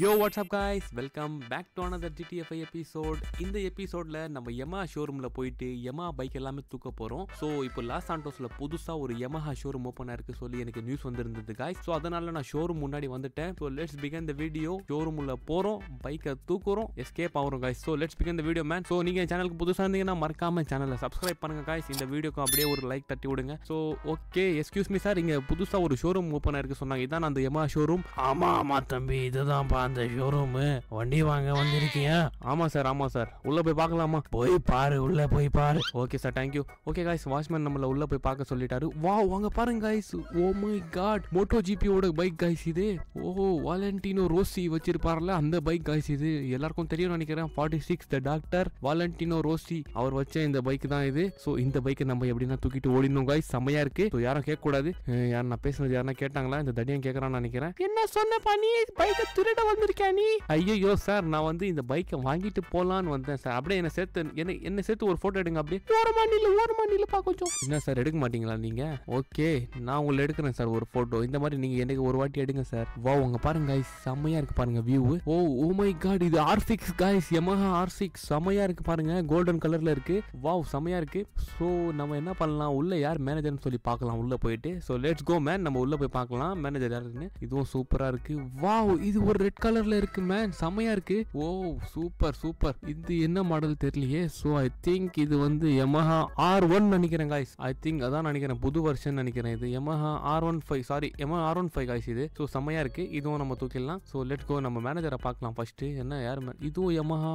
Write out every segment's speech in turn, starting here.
yo what's up guys welcome back to another GDFI episode இந்த எபிசோடில் நம்ம எமா ஷோரூமில் போயிட்டு எமா பைக் எல்லாமே தூக்க போகிறோம் ஸோ இப்போ லாஸ் ஆண்டோஸில் புதுசாக ஒரு யமஹா ஷோரூம் ஓப்பன் ஆயிருக்கு சொல்லி எனக்கு நியூஸ் வந்திருந்தது காய்ஸ் ஸோ அதனால நான் ஷோரூம் முன்னாடி வந்துட்டேன் so let's begin the video ஷோரூமில் போகிறோம் பைக்கை தூக்குறோம் எஸ்கேப் ஆகிறோம் guys so let's begin the video man ஸோ நீங்கள் சேனலுக்கு புதுசாக இருந்தீங்கன்னா மறக்காம சேனலை சப்ஸ்கிரைப் பண்ணுங்க காய்ஸ் இந்த வீடியோக்கு அப்படியே ஒரு லைக் தட்டி விடுங்க so okay excuse me sir இங்கே புதுசாக ஒரு ஷோரூம் ஓப்பன் ஆயிருக்கு சொன்னாங்க இதான் அந்த யமா ஷோரூம் ஆமாம் ஆமாம் தம்பி இதுதான் அந்த ஷோரூம் வண்டி வாங்க வந்திருக்கியா ஆமா சார் ஆமா சார் உள்ள போய் பார்க்கலாமா போய் பாரு உள்ள போய் பாரு okay sir thank you okay guys watchman நம்மள உள்ள போய் பார்க்க சொல்லிட்டாரு வா வாங்க பாருங்க guys oh my god moto ஜிபியோட பைக் காய்ஸ் இது ஓ வாலண்டினோ ரோசி வச்சிருப்பார்ல அந்த பைக் காய்ஸ் இது எல்லாருக்கும் தெரியும் நினைக்கிறேன் forty six the doctor Valentino Rossi அவர் வச்ச இந்த பைக் தான் இது ஸோ இந்த பைக்கை நம்ம எப்படின்னா தூக்கிட்டு ஓடினோம் காய்ஸ் செம்மையா இருக்கு யாரும் கேட்க கூடாது யார் நான் பேசுனது யாருன்னா கேட்டாங்களா இந்த தடியம் கேட்கறான்னு நினைக்கிறேன் என்ன சொன்ன பண்ணி பைக்கை திருட வந்திருக்கா நீ ஐயோ சார் நான் வந்து இந்த பைக்கை வாங்கிட்டு போலான்னு வந்தேன் சார் அப்படியே என்ன சேர்த்து என்ன என்ன சேர்த்து ஒரு போட்டோ எடுங்க அப்படியே ஓரமா நில்லு ஓரமா நில்லுப்பா கொஞ்சம் என்ன சார் எடுக்க மாட்டீங்களா நீங்க ஓகே நான் உங்களை எடுக்கிறேன் சார் ஒரு போட்டோ இந்த மாதிரி நீங்க எனக்கு ஒரு வாட்டி எடுங்க சார் வா உங்க பாருங்க காய்ஸ் செம்மையா இருக்கு பாருங்க view oh oh my god இது R six guys Yamaha R six செம்மையா இருக்கு பாருங்க கோல்டன் கலர்ல இருக்கு வாவ் செம்மையா இருக்கு ஸோ நம்ம என்ன பண்ணலாம் உள்ள யார் மேனேஜர்னு சொல்லி பார்க்கலாம் உள்ள போயிட்டு ஸோ லெட்ஸ் கோ மேன் நம்ம உள்ள போய் பார்க்கலாம் மேனேஜர் யாருன்னு இதுவும் சூப்பரா இருக்கு வாவ் இது ஒரு ரெட் கலர்ல இருக்கு மேன் செம்மையா இருக்கு ஓ சூப்பர் சூப்பர் இது என்ன மாடல் தெரியலையே ஸோ ஐ திங்க் இது வந்து எமஹா ஆர் ஒன் நினைக்கிறேன் காய்ஸ் ஐ திங்க் அதான் நினைக்கிறேன் புது வருஷன் நினைக்கிறேன் இது Yamaha R one five sorry Yamaha R one five guys இது ஸோ செமையா இருக்கு இதுவும் நம்ம தூக்கிடலாம் ஸோ லெட் கோ நம்ம மேனேஜரை பார்க்கலாம் ஃபர்ஸ்ட் என்ன யார் இதுவும் எமஹா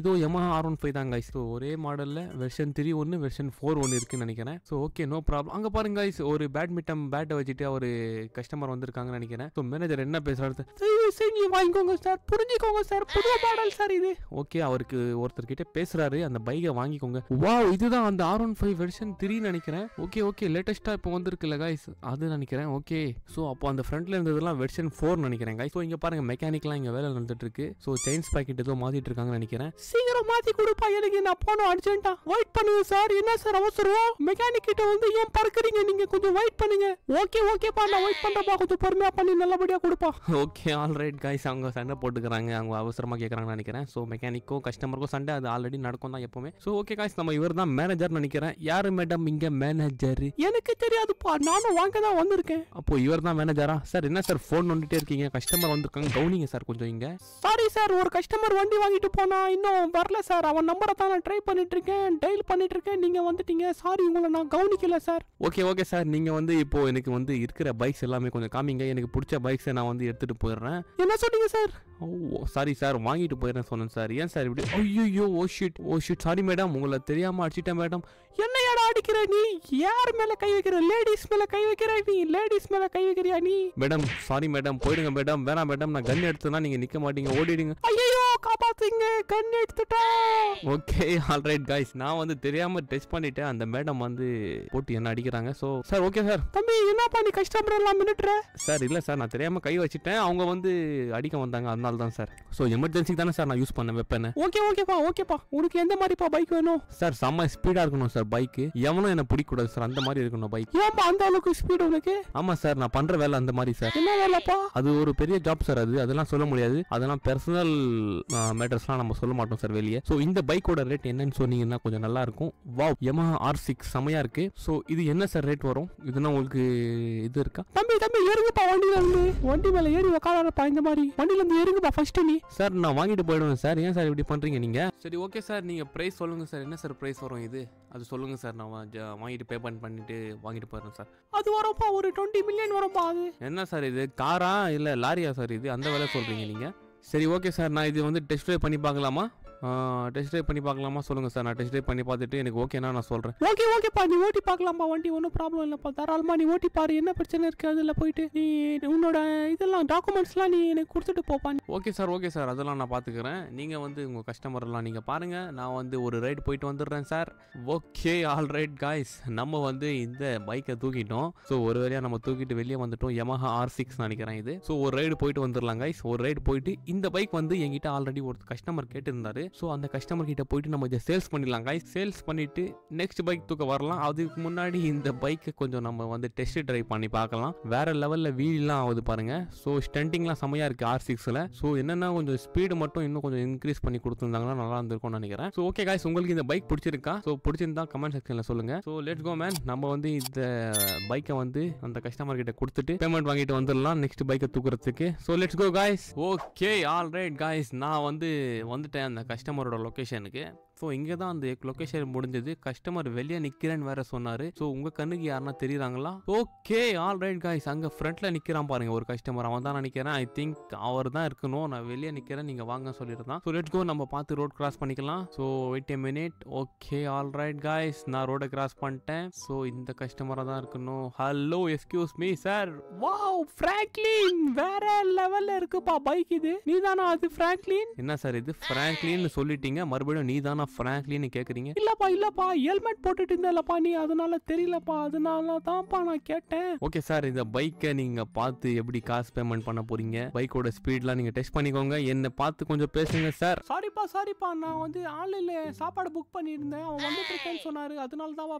இதுவும் எமஹா ஆர் ஒன் ஃபைவ் தான் காய்ஸ் ஸோ ஒரே மாடல்ல வெர்ஷன் த்ரீ ஒன்று வெர்ஷன் ஃபோர் ஒன்று இருக்குன்னு நினைக்கிறேன் ஸோ ஓகே நோ ப்ராப்ளம் அங்கே பாருங்க காய்ஸ் ஒரு பேட்மிண்டன் பேட்டை வச்சுட்டு ஒரு கஸ்டமர் வந்திருக்காங்கன்னு நினைக்கிறேன் ஸோ மேனேஜர் என்ன பேசுறாரு வாங்கிக்கோங்க சார் புரிஞ்சுக்கோங்க சார் புது மாடல் சார் இது ஓகே அவருக்கு ஒருத்தர் கிட்ட பேசுறாரு அந்த பைக்கை வாங்கிக்கோங்க வா இதுதான் அந்த R one five version three நினைக்கிறேன் ஓகே ஓகே லேட்டஸ்டா இப்போ வந்திருக்குல்ல காய்ஸ் அது நினைக்கிறேன் ஓகே ஸோ அப்போ அந்த ஃப்ரண்ட்ல இருந்ததுலாம் வெர்ஷன் ஃபோர் நினைக்கிறேன் கைஸ் ஸோ இங்க பாருங்க மெக்கானிக்லாம் இங்க வேலை நடந்துட்டு இருக்கு ஸோ செயின்ஸ் பாக்கெட் ஏதோ மாத்திட்டு இருக்காங்கன்னு நினைக்கிறேன் சீக்கிரம் மாத்தி கொடுப்பா எனக்கு நான் போனோம் அர்ஜென்டா வெயிட் பண்ணுங்க சார் என்ன சார் அவசரம் மெக்கானிக் கிட்ட வந்து ஏன் பறக்குறீங்க நீங்க கொஞ்சம் வெயிட் பண்ணுங்க ஓகே ஓகே நான் வெயிட் பண்றப்பா கொஞ்சம் பொறுமையா பண்ணி நல்லபடியா கொடுப்பா okay all right guys employees அவங்க சண்டை போட்டுக்கிறாங்க அவங்க அவசரமாக கேட்குறாங்கன்னு நினைக்கிறேன் ஸோ மெக்கானிக்கோ கஸ்டமருக்கோ சண்டை அது ஆல்ரெடி நடக்கும் தான் எப்பவுமே ஸோ ஓகே காய்ஸ் நம்ம இவர் தான் மேனேஜர் நினைக்கிறேன் யார் மேடம் இங்கே மேனேஜர் எனக்கு தெரியாதுப்பா நானும் வாங்க தான் வந்திருக்கேன் அப்போ இவர் தான் மேனேஜரா சார் என்ன சார் ஃபோன் வந்துட்டே இருக்கீங்க கஸ்டமர் வந்திருக்காங்க கவுனிங்க சார் கொஞ்சம் இங்கே சாரி சார் ஒரு கஸ்டமர் வண்டி வாங்கிட்டு போனா இன்னும் வரல சார் அவன் நம்பரை தான் நான் ட்ரை பண்ணிட்டு இருக்கேன் டைல் பண்ணிட்டு இருக்கேன் நீங்க வந்துட்டீங்க சாரி உங்களை நான் கவனிக்கல சார் ஓகே ஓகே சார் நீங்க வந்து இப்போ எனக்கு வந்து இருக்கிற பைக்ஸ் எல்லாமே கொஞ்சம் காமிங்க எனக்கு பிடிச்ச பைக்ஸை நான் வந்து எடுத்துட்டு போயிடுறேன் என்ன சொன்னீங்க சார் ஓ சாரி சார் வாங்கிட்டு போயிடுறேன் சொன்னேன் சார் ஏன் சார் இப்படி ஐயோ oh shit oh shit sorry madam உங்களை தெரியாமல் அடிச்சிட்டேன் மேடம் என்ன யாரா அடிக்கிற நீ யார் மேலே கை வைக்கிற லேடிஸ் மேலே கை வைக்கிற நீ லேடிஸ் மேலே கை வைக்கிறியா நீ மேடம் சாரி மேடம் போயிடுங்க மேடம் வேணாம் மேடம் நான் கன் எடுத்துனா நீங்கள் நிற்க மாட்டீங்க ஓடிடுங்க ஐயோ காப்பாத்துங்க கண் எடுத்துட்டோம் ஓகே ஆல்ரைட் கைஸ் நான் வந்து தெரியாம டச் பண்ணிட்டேன் அந்த மேடம் வந்து போட்டு என்ன அடிக்கிறாங்க சோ சார் ஓகே சார் தம்பி என்ன பண்ணி கஷ்டப்படுற எல்லாம் மினிட்ற சார் இல்ல சார் நான் தெரியாம கை வச்சிட்டேன் அவங்க வந்து அடிக்க வந்தாங்க அதனால தான் சார் சோ எமர்ஜென்சிக்கு தானே சார் நான் யூஸ் பண்ண வெப்பனை ஓகே ஓகேப்பா ஓகேப்பா உனக்கு எந்த மாதிரிப்பா பைக் வேணும் சார் செம்ம ஸ்பீடா இருக்கணும் சார் பைக் எவனும் என்ன பிடிக்கூடாது சார் அந்த மாதிரி இருக்கணும் பைக் ஏன்பா அந்த அளவுக்கு ஸ்பீடு உனக்கு ஆமா சார் நான் பண்ற வேலை அந்த மாதிரி சார் என்ன வேலைப்பா அது ஒரு பெரிய ஜாப் சார் அது அதெல்லாம் சொல்ல முடியாது அதெல்லாம் பர்சனல் மேட்டர்ஸ்லாம் நம்ம சொல்ல மாட்டோம் சார் வெளியே ஸோ இந்த பைக்கோட ரேட் என்னன்னு சொன்னீங்கன்னா கொஞ்சம் நல்லா இருக்கும் வா எமா ஆர் சிக்ஸ் செமையா இருக்கு ஸோ இது என்ன சார் ரேட் வரும் இதுனா உங்களுக்கு இது இருக்கா தம்பி தம்பி ஏறுங்கப்பா வண்டியில இருந்து வண்டி மேல ஏறி உக்காதாரப்பா பாய்ந்த மாதிரி வண்டியில இருந்து ஏறுங்கப்பா ஃபர்ஸ்ட் நீ சார் நான் வாங்கிட்டு போயிடுவேன் சார் ஏன் சார் இப்படி பண்றீங்க நீங்க சரி ஓகே சார் நீங்க பிரைஸ் சொல்லுங்க சார் என்ன சார் பிரைஸ் வரும் இது அது சொல்லுங்க சார் நான் வாங்கிட்டு பே பண்ணிட்டு வாங்கிட்டு போயிடுறேன் சார் அது வரப்பா ஒரு டுவெண்ட்டி மில்லியன் வரப்பா அது என்ன சார் இது காரா இல்ல லாரியா சார் இது அந்த வேலை சொல்றீங்க நீங்க சரி ஓகே சார் நான் இது வந்து டெஸ்ட் ட்ரைவ் பண்ணி பார்க்கலாமா டெஸ்ட் ட்ரைவ் பண்ணி பார்க்கலாமா சொல்லுங்கள் சார் நான் டெஸ்ட் ட்ரைவ் பண்ணி பார்த்துட்டு எனக்கு ஓகேனா நான் சொல்கிறேன் ஓகே ஓகேப்பா நீ ஓட்டி பார்க்கலாம்ப்பா வண்டி ஒன்றும் ப்ராப்ளம் இல்லைப்பா தாராளமாக நீ ஓட்டி பாரு என்ன பிரச்சனை இருக்குது அதில் போயிட்டு நீ உன்னோட இதெல்லாம் டாக்குமெண்ட்ஸ்லாம் நீ எனக்கு கொடுத்துட்டு போப்பா ஓகே சார் ஓகே சார் அதெல்லாம் நான் பார்த்துக்கிறேன் நீங்கள் வந்து உங்கள் கஸ்டமர்லாம் நீங்கள் பாருங்கள் நான் வந்து ஒரு ரைடு போயிட்டு வந்துடுறேன் sir okay all right guys நம்ம வந்து இந்த பைக்கை தூக்கிட்டோம் ஸோ ஒரு வேலையாக நம்ம தூக்கிட்டு வெளியே வந்துட்டோம் எமஹா ஆர் சிக்ஸ் நினைக்கிறேன் இது ஸோ ஒரு ரைடு போயிட்டு வந்துடலாம் காய்ஸ் ஒரு ரைடு போயிட்டு இந்த பைக் வந்து என்கிட்ட ஆல்ரெடி ஒரு கஸ்டமர் கேட்டிருந்தாரு ஸோ அந்த கஸ்டமர் கிட்ட போயிட்டு நம்ம இதை சேல்ஸ் பண்ணிடலாம் காய் சேல்ஸ் பண்ணிட்டு நெக்ஸ்ட் பைக் தூக்க வரலாம் அதுக்கு முன்னாடி இந்த பைக்கை கொஞ்சம் நம்ம வந்து டெஸ்ட் ட்ரைவ் பண்ணி பார்க்கலாம் வேற லெவலில் வீல்லாம் ஆகுது பாருங்க ஸோ ஸ்டண்டிங்லாம் செம்மையாக இருக்குது ஆர் சிக்ஸில் ஸோ என்னென்ன கொஞ்சம் ஸ்பீடு மட்டும் இன்னும் கொஞ்சம் இன்க்ரீஸ் பண்ணி கொடுத்துருந்தாங்கன்னா நல்லா இருந்திருக்கும்னு நினைக்கிறேன் ஸோ ஓகே காய்ஸ் உங்களுக்கு இந்த பைக் பிடிச்சிருக்கா ஸோ பிடிச்சிருந்தா கமெண்ட் செக்ஷனில் சொல்லுங்கள் ஸோ லெட்ஸ் கோ மேன் நம்ம வந்து இந்த பைக்கை வந்து அந்த கஸ்டமர் கிட்ட கொடுத்துட்டு பேமெண்ட் வாங்கிட்டு வந்துடலாம் நெக்ஸ்ட் பைக்கை தூக்குறதுக்கு so let's go guys okay all right guys நான் வந்து வந்துட்டேன் அந்த Este morro lo que so இங்கே தான் அந்த லொக்கேஷன் முடிஞ்சது கஸ்டமர் வெளியே நிற்கிறேன்னு வேற சொன்னார் ஸோ உங்கள் கண்ணுக்கு யாருன்னா தெரியுறாங்களா ஓகே ஆல் ரைட் காய்ஸ் அங்கே ஃப்ரண்ட்டில் நிற்கிறான் பாருங்க ஒரு கஸ்டமர் அவன் தான் நினைக்கிறேன் ஐ திங்க் அவர் தான் இருக்கணும் நான் வெளியே நிற்கிறேன் நீங்கள் வாங்க சொல்லியிருந்தான் ஸோ லெட் கோ நம்ம பார்த்து ரோட் கிராஸ் பண்ணிக்கலாம் so wait a minute okay all right guys நான் ரோடை கிராஸ் பண்ணிட்டேன் ஸோ இந்த கஸ்டமராக தான் இருக்கணும் hello excuse me sir wow Franklin வேற லெவலில் இருக்குப்பா பைக் இது நீ தானா அது ஃப்ராங்க்லின் என்ன சார் இது ஃப்ராங்க்லின்னு சொல்லிட்டீங்க மறுபடியும் நீ தானா ஃப்ராங்க்லின்னு கேட்குறீங்க இல்லப்பா இல்லப்பா ஹெல்மெட் போட்டுட்டு இருந்தேன்லப்பா நீ அதனால தெரியலப்பா அதனால தான்ப்பா நான் கேட்டேன் ஓகே சார் இந்த பைக்கை நீங்க பார்த்து எப்படி காசு பேமெண்ட் பண்ண போறீங்க பைக்கோட ஸ்பீட்லாம் நீங்க டெஸ்ட் பண்ணிக்கோங்க என்ன பார்த்து கொஞ்சம் பேசுங்க சார் சாரிப்பா சாரிப்பா நான் வந்து ஆன்லைன்ல சாப்பாடு புக் பண்ணியிருந்தேன் அவன் வந்துட்டு இருக்கேன்னு சொன்னாரு அதனால தான்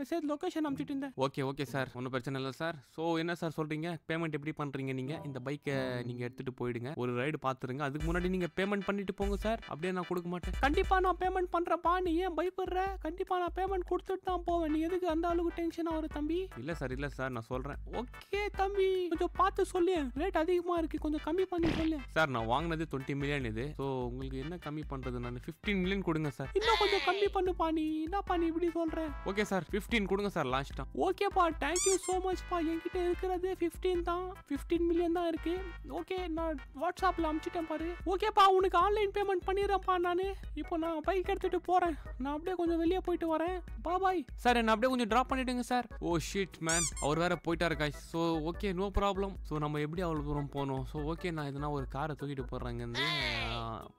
மெசேஜ் லொகேஷன் அனுப்பிச்சிட்டு இருந்தேன் ஓகே ஓகே சார் ஒன்றும் பிரச்சனை இல்லை சார் ஸோ என்ன சார் சொல்றீங்க பேமெண்ட் எப்படி பண்றீங்க நீங்க இந்த பைக்கை நீங்க எடுத்துட்டு போயிடுங்க ஒரு ரைடு பாத்துருங்க அதுக்கு முன்னாடி நீங்க பேமெண்ட் பண்ணிட்டு போங்க சார் அப்படியே நான் கொடுக்க மாட்டேன் கண்டிப்பா நான் பேமெண்ட் பண்ணுறப்பா நீ ஏன் பயப்படுற கண்டிப்பாக நான் பேமெண்ட் கொடுத்துட்டு தான் போவேன் நீ எதுக்கு அந்த அளவுக்கு டென்ஷன் ஆகுற தம்பி இல்லை சார் இல்லை சார் நான் சொல்கிறேன் ஓகே தம்பி கொஞ்சம் பார்த்து சொல்லு ரேட் அதிகமாக இருக்கு கொஞ்சம் கம்மி பண்ணி சொல்லு சார் நான் வாங்கினது டுவெண்ட்டி மில்லியன் இது ஸோ உங்களுக்கு என்ன கம்மி பண்ணுறது நான் ஃபிஃப்டீன் மில்லியன் கொடுங்க சார் இன்னும் கொஞ்சம் கம்மி பண்ணு நீ என்னப்பா நீ இப்படி சொல்கிறேன் ஓகே சார் ஃபிஃப்டீன் கொடுங்க சார் லாஸ்ட்டாக ஓகேப்பா தேங்க்யூ ஸோ மச்ப்பா என்கிட்ட இருக்கிறது ஃபிஃப்டீன் தான் ஃபிஃப்டீன் மில்லியன் தான் இருக்கு ஓகே நான் வாட்ஸ்அப்பில் அமுச்சிட்டேன் பாரு ஓகேப்பா உனக்கு ஆன்லைன் பேமெண்ட் பண்ணிடுறேன்ப்பா நான் இப்போ நான் பைக் எடுத்து கொடுத்துட்டு போகிறேன் நான் அப்படியே கொஞ்சம் வெளியே போயிட்டு வரேன் பாபாய் சார் என்ன அப்படியே கொஞ்சம் ட்ராப் பண்ணிடுங்க சார் ஓ ஷீட் மேன் அவர் வேற போயிட்டா guy so okay no problem so நம்ம எப்படி அவ்வளோ தூரம் போகணும் ஸோ ஓகே நான் எதுனா ஒரு காரை தூக்கிட்டு போடுறேங்க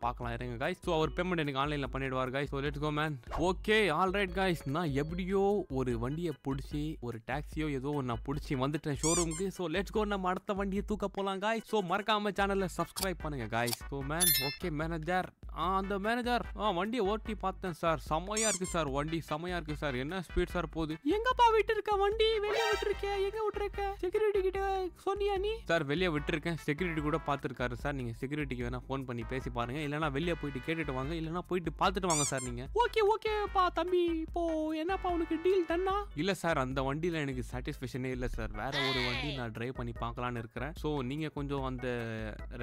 பார்க்கலாம் இருங்க காய்ஸ் ஸோ அவர் பேமெண்ட் எனக்கு ஆன்லைனில் பண்ணிடுவார் guys so let's go man okay all right guys நான் எப்படியோ ஒரு வண்டியை பிடிச்சி ஒரு டாக்ஸியோ ஏதோ நான் பிடிச்சி வந்துட்டேன் ஷோரூமுக்கு ஸோ லெட்ஸ் கோ நம்ம அடுத்த வண்டியை தூக்க போகலாம் காய்ஸ் ஸோ மறக்காம சேனலில் சப்ஸ்கிரைப் பண்ணுங்க guys so man okay manager அந்த மேனேஜர் வண்டியை ஓட்டி பார்த்தேன் சார் செம்மையா இருக்கு சார் வண்டி செம்மையா இருக்கு சார் என்ன ஸ்பீட் சார் போகுது எங்கப்பா விட்டு இருக்க வண்டி வெளியே விட்டுருக்கேன் எங்க விட்டுருக்க செக்யூரிட்டி கிட்ட சொன்னியா நீ சார் வெளியே விட்டுருக்கேன் செக்யூரிட்டி கூட பார்த்துருக்காரு சார் நீங்க செக்யூரிட்டிக்கு வேணா ஃபோன் பண்ணி பேசி பாருங்க இல்லைனா வெளியே போயிட்டு கேட்டுட்டு வாங்க இல்லைன்னா போயிட்டு பார்த்துட்டு வாங்க சார் நீங்க ஓகே ஓகேப்பா தம்பி இப்போ என்னப்பா உனக்கு டீல் தண்ணா இல்ல சார் அந்த வண்டியில எனக்கு சாட்டிஸ்பேஷனே இல்ல சார் வேற ஒரு வண்டி நான் டிரைவ் பண்ணி பார்க்கலான்னு இருக்கிறேன் ஸோ நீங்க கொஞ்சம் அந்த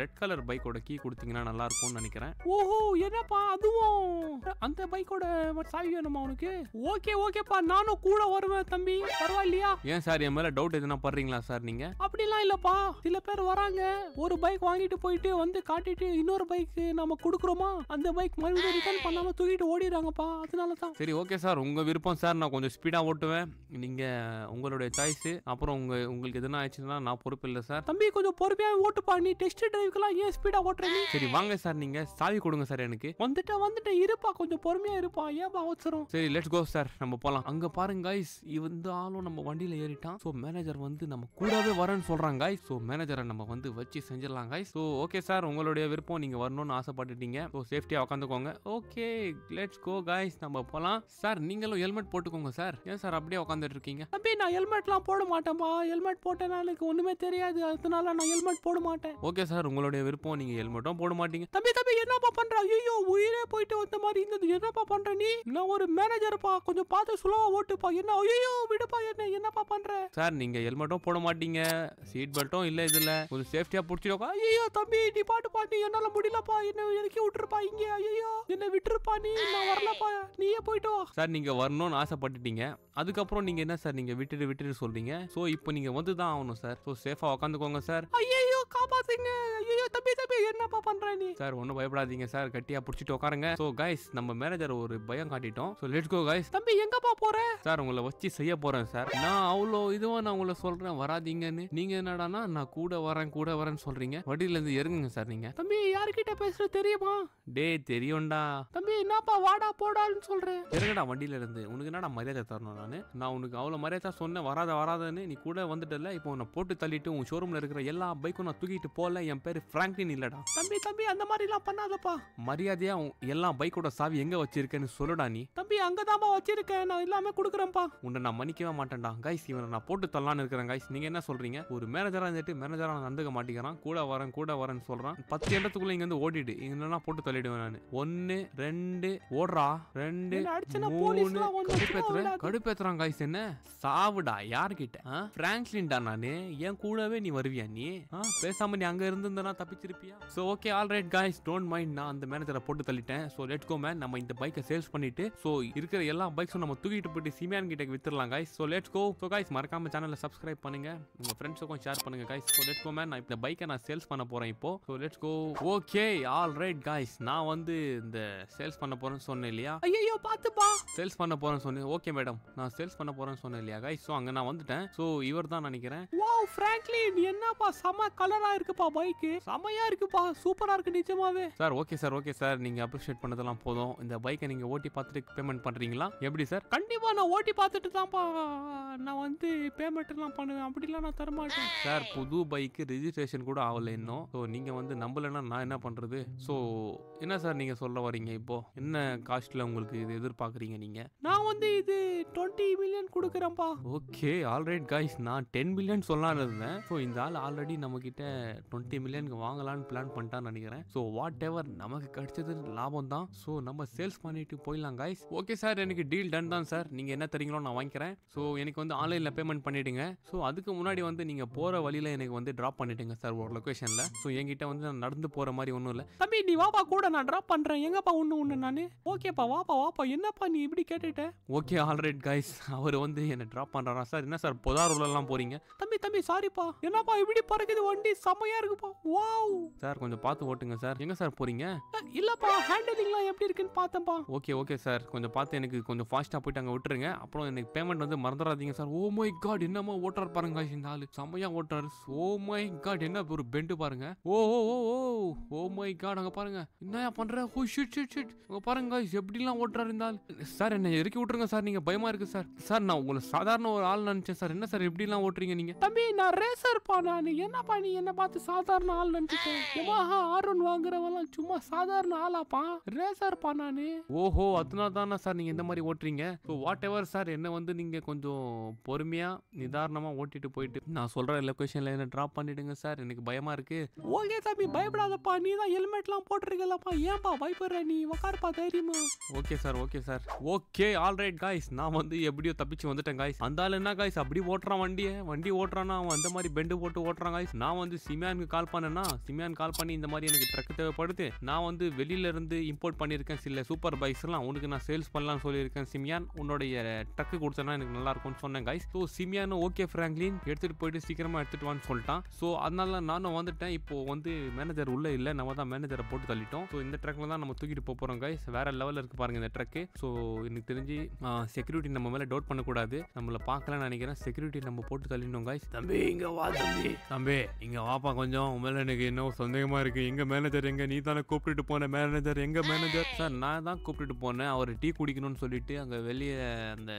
ரெட் கலர் பைக்கோட கீ கொடுத்தீங்கன்னா நல்லா இருக்கும்னு நினைக்கிறேன் ஓஹோ என்னப்பா அதுவும் அந்த பைக்கோட சாவி வேணுமா உனக்கு ஓகே ஓகேப்பா நானும் கூட வருவேன் தம்பி பரவாயில்லையா ஏன் சார் என் மேல டவுட் எதுனா படுறீங்களா சார் நீங்க அப்படிலாம் இல்லப்பா சில பேர் வராங்க ஒரு பைக் வாங்கிட்டு போயிட்டு வந்து காட்டிட்டு இன்னொரு பைக் நம்ம கொடுக்குறோமா அந்த பைக் மறுபடியும் ரிட்டர்ன் பண்ணாம தூக்கிட்டு ஓடிடுறாங்கப்பா அதனால தான் சரி ஓகே சார் உங்க விருப்பம் சார் நான் கொஞ்சம் ஸ்பீடா ஓட்டுவேன் நீங்க உங்களுடைய சாய்ஸ் அப்புறம் உங்க உங்களுக்கு எதுனா ஆயிடுச்சுன்னா நான் பொறுப்பு இல்லை சார் தம்பி கொஞ்சம் பொறுமையா ஓட்டுப்பா நீ டெஸ்ட் டிரைவுக்குலாம் ஏன் ஸ்பீடா ஓட்டுறீங்க சரி வாங்க சார் நீங்க சாவி கொடுங்க சார் எனக்கு வந்துட்டா வந்துட்டா இருப்பா கொஞ்சம் பொறுமையா இருப்பா ஏன்பா அவசரம் சரி லெட்ஸ் கோ சார் நம்ம போலாம் அங்க பாருங்க கைஸ் இந்த ஆளும் நம்ம வண்டியில ஏறிட்டான் ஸோ மேனேஜர் வந்து நம்ம கூடவே வரேன்னு சொல்றாங்க கைஸ் ஸோ மேனேஜரை நம்ம வந்து வச்சு செஞ்சிடலாம் கைஸ் ஸோ ஓகே சார் உங்களுடைய விருப்பம் நீங்க வரணும்னு ஆசைப்பட்டுட்டீங்க ஸோ சேஃப்டியா உட்காந்துக்கோங்க ஓகே லெட்ஸ் கோ கைஸ் நம்ம போலாம் சார் நீங்களும் ஹெல்மெட் போட்டுக்கோங்க சார் ஏன் சார் அப்படியே உட்காந்துட்டு இருக்கீங்க அப்படி நான் ஹெல்மெட்லாம் போட மாட்டேன்பா ஹெல்மெட் போட்டேன் எனக்கு ஒண்ணுமே தெரியாது அதனால நான் ஹெல்மெட் போட மாட்டேன் ஓகே சார் உங்களுடைய விருப்பம் நீங்க ஹெல்மெட்டும் போட மாட்டீங்க தம்பி தம்பி என்னப்பா பண்ற ஐயோ உயிரே போயிட்டு வந்த மாதிரி இருந்தது என்னப்பா பண்ற நீ நான் ஒரு மேனேஜர்ப்பா கொஞ்சம் பார்த்து சுலவா ஓட்டுப்பா என்ன ஐயோ விடுப்பா என்ன என்னப்பா பண்ற சார் நீங்க ஹெல்மெட்டும் போட மாட்டீங்க சீட் பெல்ட்டும் இல்ல இதுல கொஞ்சம் சேஃப்டியா புடிச்சிடோக்கா ஐயோ தம்பி நீ பாட்டு பாட்டு என்னால முடியலப்பா என்ன இறக்கி விட்டுருப்பா இங்க ஐயோ என்ன விட்டுருப்பா நீ நான் வரலப்பா நீயே போயிட்டு வா சார் நீங்க வரணும்னு ஆசைப்பட்டுட்டீங்க அதுக்கப்புறம் நீங்க என்ன சார் நீங்க விட்டுட்டு விட்டுட்டு சொல்றீங்க சோ இப்போ நீங்க வந்து தான் ஆகணும் சார் சோ சேஃபா உட்காந்துக்கோங்க சார் ஐயோ காப்பாத்துங்க ஐயோ தம்பி தம்பி என்னப்பா பண்ற நீ சார் ஒன்றும் பயப்படாதீங்க சார் கட்டியா பிடிச்சிட்டு உட்காருங்க ஸோ கைஸ் நம்ம மேனேஜர் ஒரு பயம் காட்டிட்டோம் ஸோ லெட்ஸ் கோ கைஸ் தம்பி எங்கப்பா போற சார் உங்களை வச்சு செய்ய போறேன் சார் நான் அவ்வளோ இதுவா நான் உங்களை சொல்றேன் வராதீங்கன்னு நீங்க என்னடானா நான் கூட வரேன் கூட வரேன்னு சொல்றீங்க வட்டியில இருந்து இறங்குங்க சார் நீங்க தம்பி யாருக்கிட்ட பேசுறது தெரியுமா டே தெரியும்டா தம்பி என்னப்பா வாடா போடான்னு சொல்றேன் இறங்கடா வண்டியில இருந்து உனக்கு என்னடா மரியாதை தரணும் நான் நான் உனக்கு அவ்வளோ மரியாதை சொன்னேன் வராத வராதன்னு நீ கூட வந்துட்டல இப்போ உன்னை போட்டு தள்ளிட்டு உன் ஷோரூம்ல இருக்கிற எல்லா பைக்கும் நான் தூக்கிட்டு போல என் பேர் பிராங்க்லின் இல்லடா தம்பி தம்பி அந்த மாதிரி எல்லாம் பண்ணாதப்பா மரியாதையா எல்லாம் பைக்கோட சாவி எங்க வச்சிருக்கேன்னு சொல்லுடா நீ தம்பி அங்கதாமா வச்சிருக்கேன் நான் எல்லாமே கொடுக்குறேன்ப்பா உன்னை நான் மன்னிக்கவே மாட்டேன்டா கைஸ் இவனை நான் போட்டு தள்ளலான்னு இருக்கிறேன் கைஸ் நீங்க என்ன சொல்றீங்க ஒரு மேனேஜரா இருந்துட்டு மேனேஜரா நடந்துக்க மாட்டேங்கிறான் கூட வரேன் கூட வரேன்னு சொல்றான் பத்து இடத்துக்குள்ள இங்க வந்து ஓடிடு இல்லைன்னா போட்டு தள்ளிடுவேன் நான் ஒன்னு ரெண்டு ஓடுறா ரெண்டு மூணு கடுப்பேத்துறேன் கடுப்பேத்துறான் கைஸ் என்ன சாவுடா யார்கிட்ட பிராங்க்லின்டா நானு என் கூடவே நீ வருவியா நீ பேசாம நீ அங்கே இருந்திருந்தனா தப்பிச்சிருப்பியா so okay all right guys don't mind நான் அந்த மேனேஜரை போட்டு தள்ளிட்டேன் ஸோ லெட் கோ மேன் நம்ம இந்த பைக்கை சேல்ஸ் பண்ணிட்டு ஸோ இருக்கிற எல்லா பைக்ஸும் நம்ம தூக்கிட்டு போயிட்டு சிமியான் கிட்ட வித்துடலாம் guys so let's go so guys மறக்காம சேனலில் சப்ஸ்கிரைப் பண்ணுங்க உங்க ஃப்ரெண்ட்ஸுக்கும் ஷேர் பண்ணுங்க guys so let's go man நான் இந்த பைக்கை நான் சேல்ஸ் பண்ண போறேன் இப்போ so let's go okay all right guys நான் வந்து இந்த சேல்ஸ் பண்ண போறேன்னு சொன்னேன் இல்லையா ஐயோ பாத்துப்பா சேல்ஸ் பண்ண போறேன்னு சொன்னேன் ஓகே மேடம் நான் சேல்ஸ் பண்ண போறேன்னு சொன்னேன் இல்லையா காய்ஸ் ஸோ அங்க நான் வந்துட்டேன் ஸோ இவர் தான் நினைக்கிறேன் வாவ் ஃப்ராங்க்லின் என்னப்பா சம கலர் சூப்பரா இருக்குப்பா பைக்கு செமையா இருக்குப்பா சூப்பரா இருக்கு நிஜமாவே sir okay sir okay sir நீங்க அப்ரிஷியேட் பண்ணதெல்லாம் போதும் இந்த பைக்கை நீங்க ஓட்டி பார்த்துட்டு பேமெண்ட் பண்றீங்களா எப்படி சார் கண்டிப்பா நான் ஓட்டி பார்த்துட்டு தான்ப்பா நான் வந்து பேமெண்ட் எல்லாம் பண்ணுவேன் அப்படிலாம் நான் தரமாட்டேன் சார் புது பைக்கு ரிஜிஸ்ட்ரேஷன் கூட ஆகல இன்னும் ஸோ நீங்க வந்து நம்பலைன்னா நான் என்ன பண்றது ஸோ என்ன சார் நீங்க சொல்ல வரீங்க இப்போ என்ன காஸ்ட்ல உங்களுக்கு இது எதிர்பார்க்குறீங்க நீங்க நான் வந்து இது டுவெண்ட்டி மில்லியன் கொடுக்குறேன்ப்பா ஓகே ஆல்ரைட் கைஸ் நான் டென் மில்லியன் சொல்லலாம்னு இருந்தேன் ஸோ இந்த ஆள் ஆல்ரெடி நம்ம கிட்ட கிட்ட டுவெண்ட்டி மில்லியனுக்கு வாங்கலாம்னு பிளான் பண்ணிட்டான்னு நினைக்கிறேன் ஸோ வாட் எவர் நமக்கு கிடைச்சது லாபம் தான் ஸோ நம்ம சேல்ஸ் பண்ணிட்டு போயிடலாம் கைஸ் ஓகே சார் எனக்கு டீல் டன் தான் சார் நீங்கள் என்ன தரீங்களோ நான் வாங்கிக்கிறேன் ஸோ எனக்கு வந்து ஆன்லைனில் பேமெண்ட் பண்ணிவிடுங்க ஸோ அதுக்கு முன்னாடி வந்து நீங்கள் போகிற வழியில் எனக்கு வந்து ட்ராப் பண்ணிவிடுங்க சார் ஒரு லொக்கேஷனில் ஸோ என்கிட்ட வந்து நான் நடந்து போகிற மாதிரி ஒன்றும் இல்லை தம்பி நீ வாப்பா கூட நான் ட்ராப் பண்ணுறேன் எங்கப்பா ஒன்று ஒன்று நான் ஓகேப்பா வாப்பா வாப்பா என்னப்பா நீ இப்படி கேட்டுட்ட ஓகே ஆல்ரைட் கைஸ் அவர் வந்து என்னை ட்ராப் பண்ணுறாரா சார் என்ன சார் பொதாரூர்லாம் போகிறீங்க தம்பி தம்பி சாரிப்பா என்னப்பா இப்படி பறக்குது வண்டி டே செம்மையா இருக்குப்பா வாவ் சார் கொஞ்சம் பார்த்து ஓட்டுங்க சார் எங்க சார் போறீங்க இல்லப்பா ஹேண்டிலிங்லாம் எப்படி இருக்குன்னு பார்த்தேன்ப்பா ஓகே ஓகே சார் கொஞ்சம் பார்த்து எனக்கு கொஞ்சம் ஃபாஸ்ட்டாக போயிட்டு அங்கே விட்டுருங்க அப்புறம் எனக்கு பேமெண்ட் வந்து மறந்துடாதீங்க sir oh oh my god என்னமா ஓட்டுறாரு பாருங்க இந்த ஆளு செம்மையா ஓட்டுறாரு ஓ மை காட் என்ன ஒரு பெண்டு பாருங்க ஓ ஓ ஓ ஓ ஓ மை காட் அங்கே பாருங்க என்ன பண்ற ஓ ஷிட் ஷிட் ஷிட் அங்கே பாருங்க எப்படிலாம் ஓட்டுறாரு இந்த ஆள் சார் என்ன இறக்கி விட்டுருங்க சார் நீங்கள் பயமா இருக்கு சார் சார் நான் உங்களை சாதாரண ஒரு ஆள் நினச்சேன் சார் என்ன சார் எப்படிலாம் ஓட்டுறீங்க நீங்க தம்பி நான் ரேசர்ப்பா நான் என்னப்பா நீ என்ன பார்த்து சாதாரண ஆள் நினைச்சிட்டேன் யமஹா வாங்குறவெல்லாம் சும்மா சாதாரண ஆளாப்பா ரேசர் நானு ஓஹோ அதனால தானே சார் நீங்க இந்த மாதிரி ஓட்டுறீங்க ஸோ வாட் எவர் சார் என்ன வந்து நீங்க கொஞ்சம் பொறுமையா நிதாரணமா ஓட்டிட்டு போயிட்டு நான் சொல்ற லொகேஷன்ல என்ன டிராப் பண்ணிடுங்க சார் எனக்கு பயமா இருக்கு ஓகே தம்பி பயப்படாதப்பா நீ தான் ஹெல்மெட்லாம் போட்டுருக்கலப்பா ஏன்பா பயப்படுற நீ உக்காருப்பா தைரியமா okay sir okay sir okay all right guys நான் வந்து எப்படியோ தப்பிச்சு வந்துட்டேன் காய்ஸ் அந்த என்ன காய்ஸ் அப்படி ஓட்டுறான் வண்டியை வண்டி ஓட்டுறான்னா அவன் அந்த மாதிரி பெண்டு போட்டு ஓட்டுறான் காய்ஸ் நான் வந்து வந்து சிமியானுக்கு கால் பண்ணேன்னா சிமியான் கால் பண்ணி இந்த மாதிரி எனக்கு ட்ரக் தேவைப்படுது நான் வந்து வெளியில இருந்து இம்போர்ட் பண்ணியிருக்கேன் சில சூப்பர் பைக்ஸ்லாம் உனக்கு நான் சேல்ஸ் பண்ணலாம்னு சொல்லியிருக்கேன் சிமியான் உன்னுடைய ட்ரக்கு கொடுத்தனா எனக்கு நல்லா இருக்கும்னு சொன்னேன் கைஸ் ஸோ சிமியானும் ஓகே ஃப்ராங்க்லின் எடுத்துகிட்டு போயிட்டு சீக்கிரமாக எடுத்துகிட்டு வான்னு சொல்லிட்டான் ஸோ அதனால நானும் வந்துட்டேன் இப்போது வந்து மேனேஜர் உள்ளே இல்லை நம்ம தான் மேனேஜரை போட்டு தள்ளிட்டோம் ஸோ இந்த ட்ரக்கில் தான் நம்ம தூக்கிட்டு போக போகிறோம் கைஸ் வேறு லெவலில் இருக்குது பாருங்கள் இந்த ட்ரக்கு ஸோ எனக்கு தெரிஞ்சு செக்யூரிட்டி நம்ம மேலே டவுட் பண்ணக்கூடாது நம்மளை பார்க்கலாம்னு நினைக்கிறேன் செக்யூரிட்டி நம்ம போட்டு தள்ளிட்டோம் கைஸ் தம்பி இங்கே வா தம்பி தம்பி இங்கே இங்கே வாப்பா கொஞ்சம் உன் மேலே எனக்கு என்ன சந்தேகமாக இருக்குது எங்கள் மேனேஜர் எங்கே நீ தானே கூப்பிட்டுட்டு போன மேனேஜர் எங்கள் மேனேஜர் சார் நான் தான் கூப்பிட்டுட்டு போனேன் அவர் டீ குடிக்கணும்னு சொல்லிட்டு அங்கே வெளியே அந்த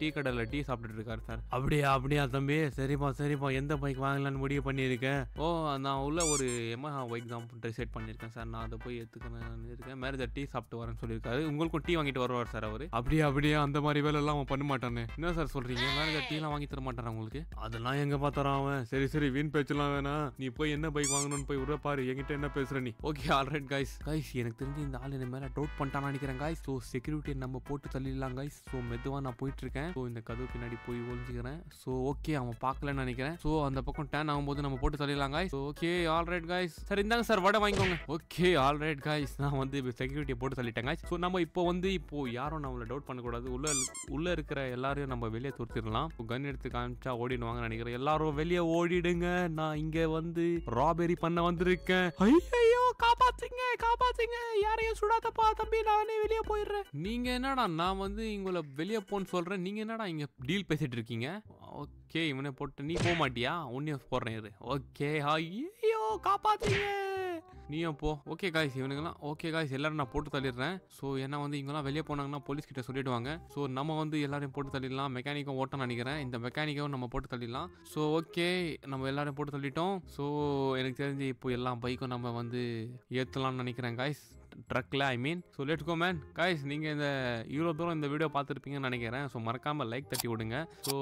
டீ கடையில் டீ சாப்பிட்டு இருக்காரு சார் அப்படியா அப்படியா தம்பி சரிப்பா சரிப்பா எந்த பைக் வாங்கலான்னு முடிவு பண்ணியிருக்கேன் ஓ நான் உள்ள ஒரு எமஹா பைக் தான் டிசைட் பண்ணியிருக்கேன் சார் நான் அதை போய் எடுத்துக்கணும்னு இருக்கேன் மேனேஜர் டீ சாப்பிட்டு வரேன்னு சொல்லியிருக்காரு உங்களுக்கும் டீ வாங்கிட்டு வருவார் சார் அவர் அப்படியே அப்படியே அந்த மாதிரி வேலை அவன் பண்ண மாட்டானே என்ன சார் சொல்கிறீங்க மேனேஜர் டீலாம் வாங்கி தர மாட்டாரா உங்களுக்கு அதெல்லாம் எங்கே பார்த்தாரா அவன் சரி சரி வீண் பேச்செல்லாம் வேணாம் நீ போய் என்ன பைக் வாங்கணும்னு போய் விட பாரு என்கிட்ட என்ன பேசுற நீ ஓகே ஆல்ரைட் கைஸ் கைஸ் எனக்கு தெரிஞ்சு இந்த ஆள் என்ன மேல டவுட் பண்ணிட்டான் நினைக்கிறேன் கைஸ் ஸோ செக்யூரிட்டியை நம்ம போட்டு தள்ளிடலாம் கைஸ் ஸோ மெதுவாக நான் போயிட்டு இருக்கேன் ஸோ இந்த கதவு பின்னாடி போய் ஒழிஞ்சுக்கிறேன் ஸோ ஓகே அவன் பார்க்கலன்னு நினைக்கிறேன் ஸோ அந்த பக்கம் டேன் ஆகும்போது நம்ம போட்டு தள்ளிடலாம் guys okay all right guys sir இந்தாங்க சார் வடை வாங்கிக்கோங்க ஓகே ஆல்ரைட் கைஸ் நான் வந்து செக்யூரிட்டியை போட்டு தள்ளிட்டேன் கைஸ் ஸோ நம்ம இப்போ வந்து இப்போ யாரும் நம்மளை டவுட் பண்ணக்கூடாது உள்ள உள்ள இருக்கிற எல்லாரையும் நம்ம வெளியே துரத்திடலாம் கன் எடுத்து காமிச்சா ஓடிடுவாங்கன்னு நினைக்கிறேன் எல்லாரும் வெளியே ஓடிடுங்க நான் இங்கே வந்து ராபரி பண்ண வந்திருக்கேன் ஐயோ காப்பாத்துங்க காப்பாத்துங்க யாரையும் சுடாதப்பா தம்பி நானே வெளியே போயிடுறேன் நீங்க என்னடா நான் வந்து உங்களை வெளியே போன்னு சொல்றேன் நீங்க என்னடா இங்க டீல் பேசிட்டு இருக்கீங்க ஓகே இவனை போட்டு நீ போக மாட்டியா உன்னையும் போடுறேன் இரு ஓகே ஐயோ காப்பாத்தீங்க நீயும் போ ஓகே காய்ஸ் இவனுங்கெல்லாம் ஓகே காய்ஸ் எல்லாரும் நான் போட்டு தள்ளிடுறேன் ஸோ ஏன்னா வந்து இங்கெல்லாம் வெளியே போனாங்கன்னா போலீஸ் கிட்ட சொல்லிடுவாங்க ஸோ நம்ம வந்து எல்லாரையும் போட்டு தள்ளிடலாம் மெக்கானிக்கும் ஓட்டம்னு நினைக்கிறேன் இந்த மெக்கானிக்கும் நம்ம போட்டு தள்ளிடலாம் ஸோ ஓகே நம்ம எல்லாரையும் போட்டு தள்ளிட்டோம் ஸோ எனக்கு தெரிஞ்சு இப்போ எல்லா பைக்கும் நம்ம வந்து ஏற்றலாம்னு நினைக்கிறேன் காய்ஸ் ட்ரக்கில் I mean so let go man guys நீங்கள் இந்த இவ்வளோ தூரம் இந்த வீடியோ பார்த்துருப்பீங்கன்னு நினைக்கிறேன் ஸோ மறக்காமல் லைக் தட்டி விடுங்க ஸோ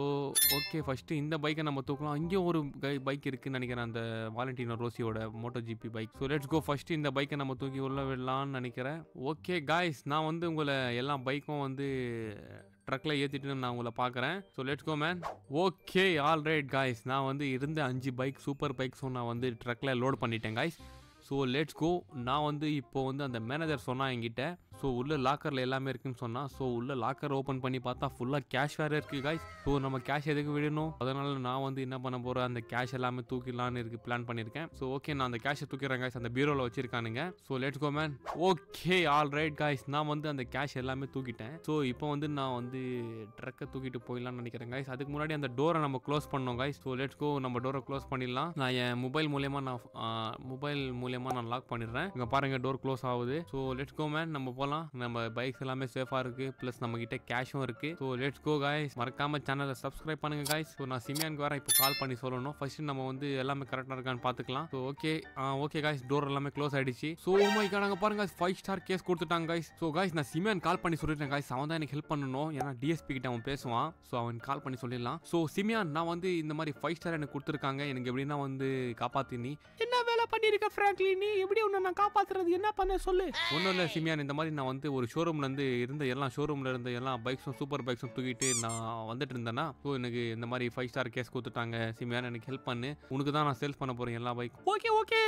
ஓகே ஃபஸ்ட்டு இந்த பைக்கை நம்ம தூக்கலாம் அங்கேயும் ஒரு பைக் இருக்குதுன்னு நினைக்கிறேன் அந்த வாலண்டினோ ரோசியோட Moto GP bike so let's go first இந்த பைக்கை நம்ம தூக்கி உள்ள விடலான்னு நினைக்கிறேன் ஓகே காய்ஸ் நான் வந்து உங்களை எல்லா பைக்கும் வந்து ட்ரக்கில் ஏற்றிட்டு நான் உங்களை பார்க்குறேன் so let's go man okay all right guys நான் வந்து இருந்த அஞ்சு பைக் சூப்பர் பைக்ஸும் நான் வந்து ட்ரக்கில் லோட் பண்ணிட்டேன் காய்ஸ் ஸோ லெட்ஸ் கோ நான் வந்து இப்போ வந்து அந்த மேனேஜர் சொன்னால் என்கிட்ட ஸோ உள்ள லாக்கரில் எல்லாமே இருக்குன்னு சொன்னால் ஸோ உள்ள லாக்கர் ஓப்பன் பண்ணி பார்த்தா ஃபுல்லாக கேஷ் வேறு இருக்குது காய்ஸ் ஸோ நம்ம கேஷ் எதுக்கு விடணும் அதனால் நான் வந்து என்ன பண்ண போகிறேன் அந்த கேஷ் எல்லாமே தூக்கிடலான்னு இருக்கு பிளான் பண்ணியிருக்கேன் ஸோ ஓகே நான் அந்த கேஷை தூக்கிறேன் காய்ஸ் அந்த பீரோவில் வச்சிருக்கானுங்க so let's go man okay all right guys நான் வந்து அந்த கேஷ் எல்லாமே தூக்கிட்டேன் ஸோ இப்போ வந்து நான் வந்து ட்ரக்கை தூக்கிட்டு போயிடலான்னு நினைக்கிறேன் காய்ஸ் அதுக்கு முன்னாடி அந்த டோரை நம்ம க்ளோஸ் பண்ணோம் காய்ஸ் ஸோ லெட்ஸ் கோ நம்ம டோரை க்ளோஸ் பண்ணிடலாம் நான் என் மொபைல் மூலயமா நான் மொபைல் மூலயமா மூலியமா நான் லாக் பண்ணிடுறேன் இங்கே பாருங்கள் டோர் க்ளோஸ் ஆகுது ஸோ லெட்ஸ் கோ மேன் நம்ம போகலாம் நம்ம பைக்ஸ் எல்லாமே சேஃபாக இருக்குது ப்ளஸ் நம்ம கிட்ட கேஷும் இருக்கு ஸோ லெட்ஸ் கோ காய்ஸ் மறக்காமல் சேனலை சப்ஸ்கிரைப் பண்ணுங்க காய்ஸ் ஸோ நான் சிமியானுக்கு வேற இப்போ கால் பண்ணி சொல்லணும் ஃபர்ஸ்ட் நம்ம வந்து எல்லாமே கரெக்டாக இருக்கான்னு பார்த்துக்கலாம் so okay okay guys door எல்லாமே க்ளோஸ் ஆயிடுச்சு ஸோ மைக்கா நாங்கள் பாருங்க ஃபைவ் ஸ்டார் கேஸ் கொடுத்துட்டாங்க காய்ஸ் ஸோ காய்ஸ் நான் சிமியான் கால் பண்ணி சொல்லிட்டேன் காய்ஸ் அவன் தான் எனக்கு ஹெல்ப் பண்ணணும் ஏன்னா டிஎஸ்பி கிட்ட அவன் பேசுவான் ஸோ அவன் கால் பண்ணி சொல்லிடலாம் ஸோ சிமியான் நான் வந்து இந்த மாதிரி ஃபைவ் ஸ்டார் எனக்கு கொடுத்துருக்காங்க எனக்கு எப்படின்னா வந்து காப்பாத்தினி என்ன பண்ணியிருக்க ஃப்ராங்க்லின் நீ எப்படி உன்னை நான் காப்பாத்துறது என்ன பண்ண சொல்லு ஒன்றும் இல்லை சிமியான் இந்த மாதிரி நான் வந்து ஒரு ஷோரூம்லேருந்து இருந்த எல்லாம் ஷோரூமில் இருந்த எல்லா பைக்ஸும் சூப்பர் பைக்ஸும் தூக்கிட்டு நான் வந்துட்டு இருந்தேன்னா ஸோ எனக்கு இந்த மாதிரி ஃபைவ் ஸ்டார் கேஸ் கொடுத்துட்டாங்க சிமியான் எனக்கு ஹெல்ப் பண்ணு உனக்கு தான் நான் சேல்ஸ் பண்ண போகிறேன் எல்லா பைக் ஓகே ஓகே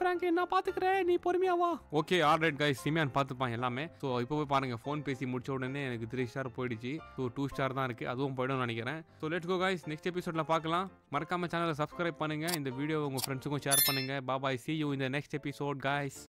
ஃப்ராங்க்லின் நான் பார்த்துக்கிறேன் நீ பொறுமையா வா ஓகே ஆல்ரைட் கைஸ் சிமியான் பார்த்துப்பான் எல்லாமே ஸோ இப்போ போய் பாருங்கள் ஃபோன் பேசி முடிச்ச உடனே எனக்கு த்ரீ ஸ்டார் போயிடுச்சு ஸோ டூ ஸ்டார் தான் இருக்குது அதுவும் போயிடும் நினைக்கிறேன் so let's go guys next எபிசோடில் பார்க்கலாம் மறக்காம சேனலை சப்ஸ்கிரைப் பண்ணுங்க இந்த வீடியோ உங்கள் ஃப்ரெண்ட்ஸுக்கும் ஷேர் பண்ணுங்க Baba I see you in the next episode guys